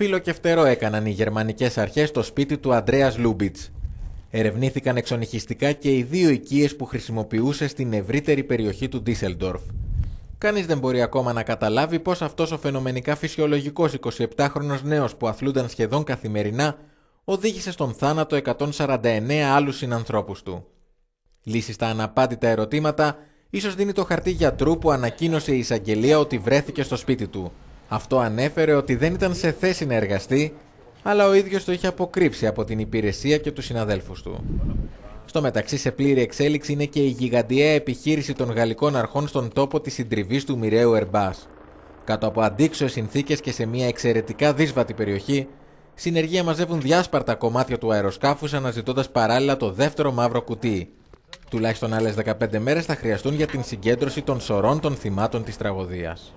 Φίλο και φτερό έκαναν οι γερμανικές αρχές στο σπίτι του Αντρέα Λούμπιτ. Ερευνήθηκαν εξονυχιστικά και οι δύο οικίες που χρησιμοποιούσε στην ευρύτερη περιοχή του Ντίσελντορφ. Κανείς δεν μπορεί ακόμα να καταλάβει πώς αυτός ο φαινομενικά φυσιολογικός 27χρονο νέος που αθλούνταν σχεδόν καθημερινά οδήγησε στον θάνατο 149 άλλους συνανθρώπους του. Λύση στα αναπάντητα ερωτήματα ίσως δίνει το χαρτί γιατρού που ανακοίνωσε η εισαγγελία ότι βρέθηκε στο σπίτι του. Αυτό ανέφερε ότι δεν ήταν σε θέση να εργαστεί, αλλά ο ίδιος το είχε αποκρύψει από την υπηρεσία και τους συναδέλφους του. Στο μεταξύ σε πλήρη εξέλιξη είναι και η γιγαντιαία επιχείρηση των γαλλικών αρχών στον τόπο της συντριβής του μοιραίου Ερμπάς. Κάτω από αντίξωες συνθήκες και σε μια εξαιρετικά δύσβατη περιοχή, συνεργεία μαζεύουν διάσπαρτα κομμάτια του αεροσκάφους αναζητώντας παράλληλα το δεύτερο μαύρο κουτί. Τουλάχιστον άλλες 15 μέρες θα χρειαστούν για την συγκέντρωση των σωρών των θυμάτων της τραγωδίας.